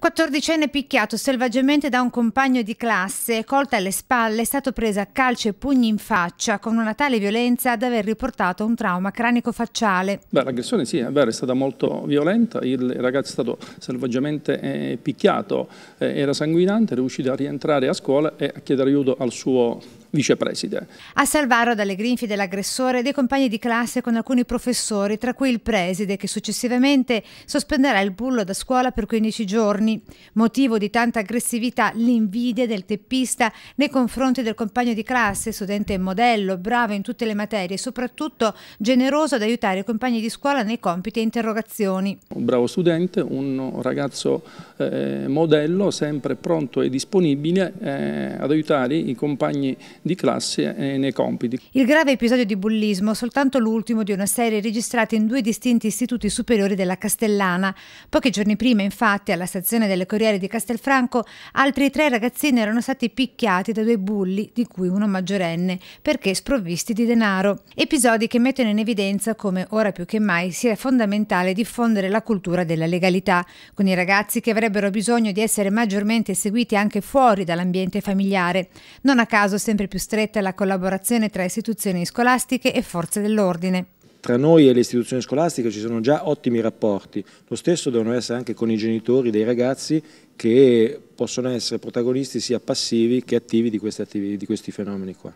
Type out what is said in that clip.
14enne picchiato selvaggiamente da un compagno di classe, colta alle spalle, è stato presa a calci e pugni in faccia con una tale violenza da aver riportato un trauma cranico-facciale. l'aggressione sì, è vero, è stata molto violenta, il ragazzo è stato selvaggiamente eh, picchiato, eh, era sanguinante, è riuscito a rientrare a scuola e a chiedere aiuto al suo vicepresidente. A salvarlo dalle grinfie dell'aggressore dei compagni di classe con alcuni professori, tra cui il preside che successivamente sospenderà il bullo da scuola per 15 giorni. Motivo di tanta aggressività l'invidia del teppista nei confronti del compagno di classe, studente modello, bravo in tutte le materie e soprattutto generoso ad aiutare i compagni di scuola nei compiti e interrogazioni. Un bravo studente, un ragazzo eh, modello, sempre pronto e disponibile eh, ad aiutare i compagni di classe e nei compiti. Il grave episodio di bullismo è soltanto l'ultimo di una serie registrata in due distinti istituti superiori della Castellana. Pochi giorni prima, infatti, alla stazione delle Corriere di Castelfranco, altri tre ragazzini erano stati picchiati da due bulli, di cui uno maggiorenne, perché sprovvisti di denaro. Episodi che mettono in evidenza come ora più che mai sia fondamentale diffondere la cultura della legalità, con i ragazzi che avrebbero bisogno di essere maggiormente seguiti anche fuori dall'ambiente familiare. Non a caso sempre più stretta la collaborazione tra istituzioni scolastiche e forze dell'ordine. Tra noi e le istituzioni scolastiche ci sono già ottimi rapporti, lo stesso devono essere anche con i genitori dei ragazzi che possono essere protagonisti sia passivi che attivi di questi, attivi, di questi fenomeni qua.